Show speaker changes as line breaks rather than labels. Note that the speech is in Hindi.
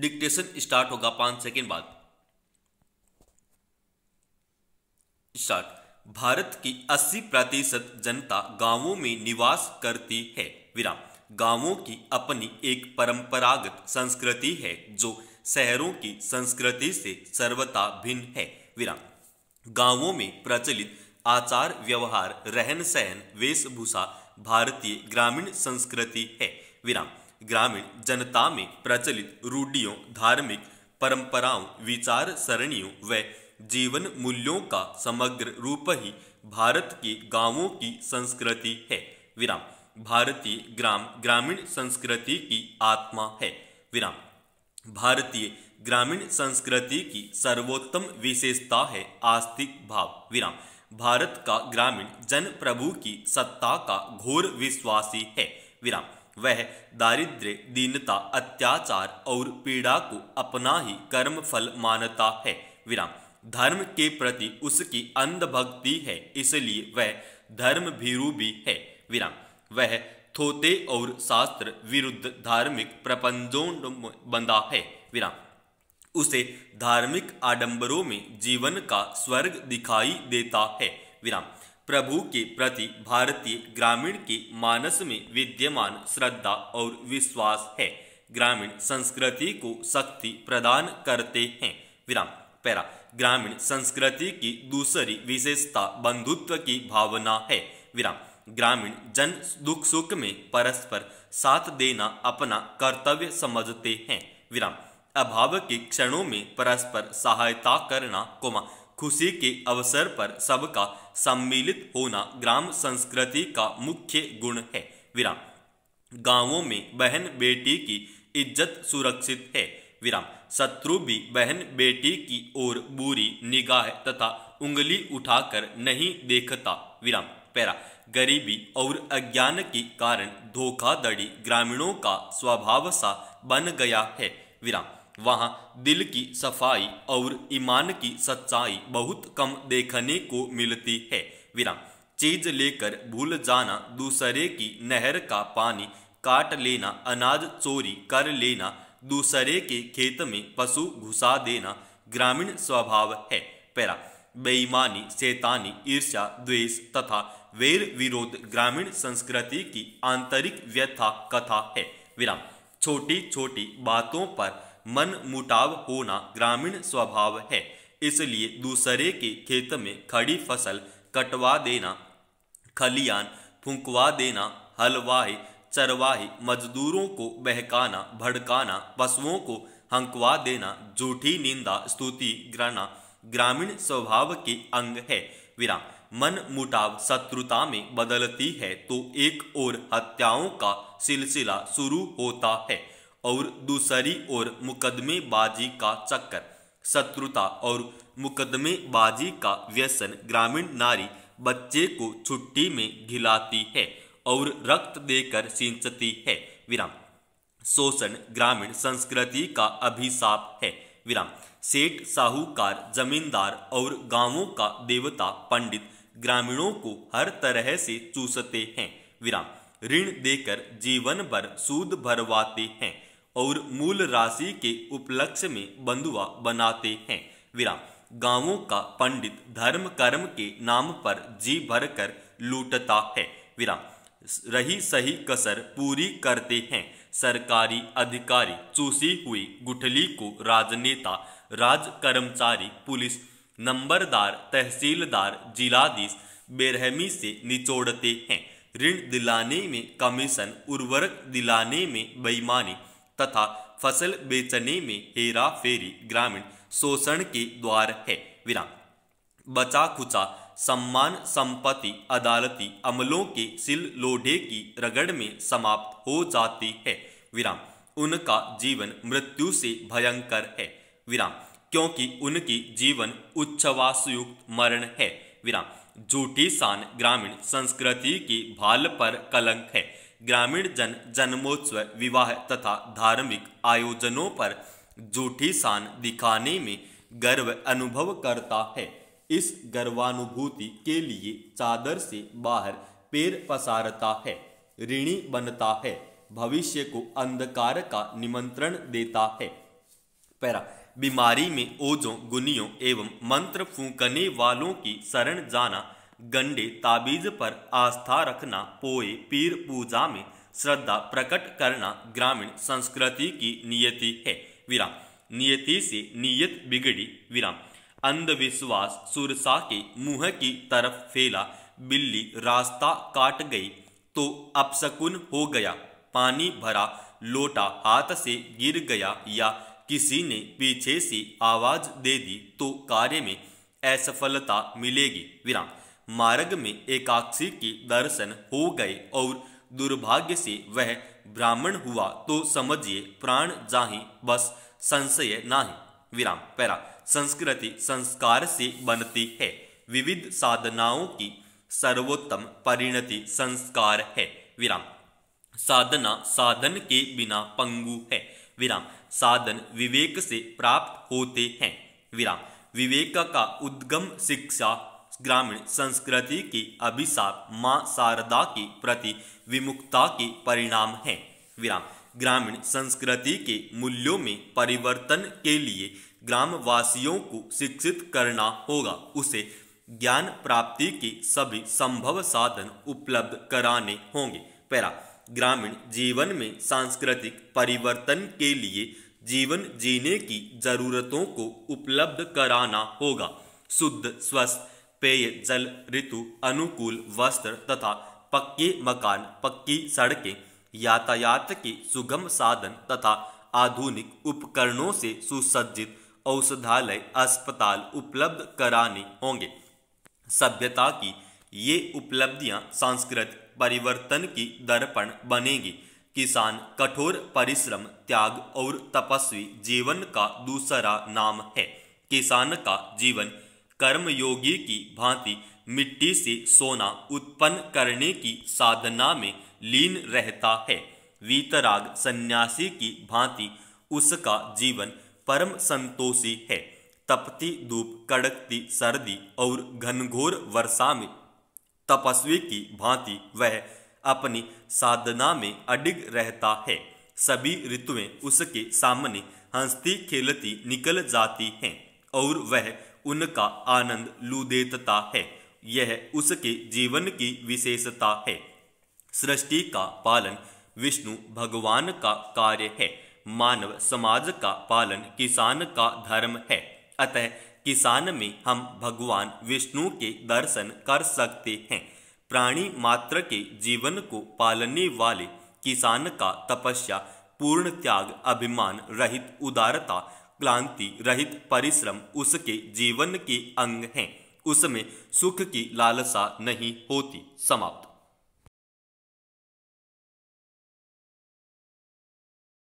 डिक्टेशन स्टार्ट होगा पांच सेकेंड बाद स्टार्ट भारत की 80 प्रतिशत जनता गांवों में निवास करती है विराम गांवों की अपनी एक परंपरागत संस्कृति है जो शहरों की संस्कृति से सर्वथा भिन्न है विराम गांवों में प्रचलित आचार व्यवहार रहन सहन वेशभूषा भारतीय ग्रामीण संस्कृति है विराम ग्रामीण जनता में प्रचलित रूढ़ियों धार्मिक परंपराओं विचार सरणियों व जीवन मूल्यों का समग्र रूप ही भारत के गांवों की संस्कृति है विराम भारतीय ग्राम ग्रामीण संस्कृति की आत्मा है विराम भारतीय ग्रामीण संस्कृति की सर्वोत्तम विशेषता है आस्तिक भाव विराम भारत का ग्रामीण जन प्रभु की सत्ता का घोर विश्वासी है विराम वह दारिद्र्य दीनता अत्याचार और पीड़ा को अपना ही कर्म फल मानता है विराम धर्म के प्रति उसकी अंधभक्ति है इसलिए वह धर्म भीरु भी है विराम वह थोते और शास्त्र विरुद्ध धार्मिक प्रपंचों बंधा है विराम उसे धार्मिक आडंबरों में जीवन का स्वर्ग दिखाई देता है विराम प्रभु के प्रति भारतीय ग्रामीण के मानस में विद्यमान श्रद्धा और विश्वास है ग्रामीण संस्कृति को शक्ति प्रदान करते हैं विराम पैरा ग्रामीण संस्कृति की दूसरी विशेषता बंधुत्व की भावना है विराम ग्रामीण जन दुख सुख में परस्पर साथ देना अपना कर्तव्य समझते हैं विराम अभाव के क्षणों में परस्पर सहायता करना कोमा खुशी के अवसर पर सबका सम्मिलित होना ग्राम संस्कृति का मुख्य गुण है विराम गांवों में बहन बेटी की इज्जत सुरक्षित है विराम शत्रु भी बहन बेटी की ओर बुरी निगाह तथा उंगली उठाकर नहीं देखता विराम पैरा गरीबी और अज्ञान के कारण धोखाधड़ी ग्रामीणों का स्वभाव सा बन गया है विराम वहाँ दिल की सफाई और ईमान की सच्चाई बहुत कम देखने को मिलती है विराम चीज लेकर भूल जाना दूसरे की नहर का पानी काट लेना अनाज चोरी कर लेना दूसरे के खेत में पशु घुसा देना ग्रामीण स्वभाव है पैरा बेईमानी शैतानी ईर्ष्या द्वेष तथा वेर विरोध ग्रामीण संस्कृति की आंतरिक व्यथा कथा है विराम छोटी छोटी बातों पर मन मुटाव होना ग्रामीण स्वभाव है इसलिए दूसरे के खेत में खड़ी फसल कटवा देना खलियान फूंकवा देना हलवाही चरवाही मजदूरों को बहकाना भड़काना पशुओं को हंकवा देना झूठी निंदा स्तुति ग्रहणा ग्रामीण स्वभाव के अंग है विराम मन मुटाव शत्रुता में बदलती है तो एक और हत्याओं का सिलसिला शुरू होता है और दूसरी ओर मुकदमेबाजी का चक्कर शत्रुता और मुकदमेबाजी का व्यसन ग्रामीण नारी बच्चे को छुट्टी में घिलाती है और रक्त देकर सिंचती है विराम शोषण ग्रामीण संस्कृति का अभिशाप है विराम सेठ साहूकार जमींदार और गांवों का देवता पंडित ग्रामीणों को हर तरह से चूसते हैं विराम ऋण देकर जीवन भर सूद भरवाते हैं और मूल राशि के उपलक्ष्य में बंधुआ बनाते हैं विराम गांवों का पंडित धर्म कर्म के नाम पर जी भर कर लूटता है विराम रही सही कसर पूरी करते हैं सरकारी अधिकारी चूसी हुई गुठली को राजनेता राज कर्मचारी पुलिस नंबरदार तहसीलदार जिलाधीश बेरहमी से निचोड़ते हैं ऋण दिलाने में कमीशन उर्वरक दिलाने में बेईमानी तथा फसल बेचने में हेरा फेरी ग्रामीण शोषण के द्वार है विराम बचा खुचा सम्मान संपत्ति अदालती अमलों के सिल लोढ़े की रगड़ में समाप्त हो जाती है विराम उनका जीवन मृत्यु से भयंकर है विराम क्योंकि उनकी जीवन उच्छवासयुक्त मरण है विराम झूठी शान ग्रामीण संस्कृति की भाल पर कलंक है ग्रामीण जन जन्मोत्सव विवाह तथा धार्मिक आयोजनों पर जूठी शान दिखाने में गर्व अनुभव करता है इस गर्वानुभूति के लिए चादर से बाहर पैर पसारता है ऋणी बनता है भविष्य को अंधकार का निमंत्रण देता है पैरा बीमारी में ओजों गुनियों एवं मंत्र फूंकने वालों की शरण जाना गंडे ताबीज पर आस्था रखना पोए पीर पूजा में श्रद्धा प्रकट करना ग्रामीण संस्कृति की नियति है विराम नियति से नियत बिगड़ी विराम अंधविश्वास सुरसा के मुंह की तरफ फैला बिल्ली रास्ता काट गई तो अपसकुन हो गया पानी भरा लोटा हाथ से गिर गया या किसी ने पीछे से आवाज दे दी तो कार्य में असफलता मिलेगी विराम मार्ग में एकाक्षी के दर्शन हो गए और दुर्भाग्य से वह ब्राह्मण हुआ तो समझिए प्राण जाही बस संशय नाही विराम पैरा संस्कृति संस्कार से बनती है विविध साधनाओं की सर्वोत्तम परिणति संस्कार है विराम साधना साधन के बिना पंगु है विराम साधन विवेक से प्राप्त होते हैं विराम विवेक का उद्गम शिक्षा ग्रामीण संस्कृति की अभिशाप मां शारदा की प्रति विमुक्ता के परिणाम है विराम ग्रामीण संस्कृति के मूल्यों में परिवर्तन के लिए ग्रामवासियों को शिक्षित करना होगा उसे ज्ञान प्राप्ति के सभी संभव साधन उपलब्ध कराने होंगे पैरा ग्रामीण जीवन में सांस्कृतिक परिवर्तन के लिए जीवन जीने की जरूरतों को उपलब्ध कराना होगा शुद्ध स्वस्थ पेय जल ऋतु अनुकूल वस्त्र तथा पक्के मकान पक्की सड़कें यातायात के सुगम साधन तथा आधुनिक उपकरणों से सुसज्जित औषधालय अस्पताल उपलब्ध कराने होंगे सभ्यता की ये उपलब्धियां सांस्कृतिक परिवर्तन की दर्पण बनेगी किसान कठोर परिश्रम त्याग और तपस्वी जीवन का दूसरा नाम है किसान का जीवन कर्मयोगी की भांति मिट्टी से सोना उत्पन्न करने की साधना में लीन रहता है वीतराग सन्यासी की भांति उसका जीवन परम संतोषी है तपती धूप कड़कती सर्दी और घनघोर वर्षा में तपस्वी की भांति वह अपनी साधना में अडिग रहता है सभी ऋतुएं उसके सामने हंसती खेलती निकल जाती हैं और वह उनका आनंद लुदेतता है यह उसके जीवन की विशेषता है सृष्टि का पालन विष्णु भगवान का कार्य है मानव समाज का पालन किसान का धर्म है अतः किसान में हम भगवान विष्णु के दर्शन कर सकते हैं प्राणी मात्र के जीवन को पालने वाले किसान का तपस्या पूर्ण त्याग अभिमान रहित उदारता क्लांति रहित परिश्रम उसके जीवन के अंग हैं उसमें सुख की लालसा नहीं होती समाप्त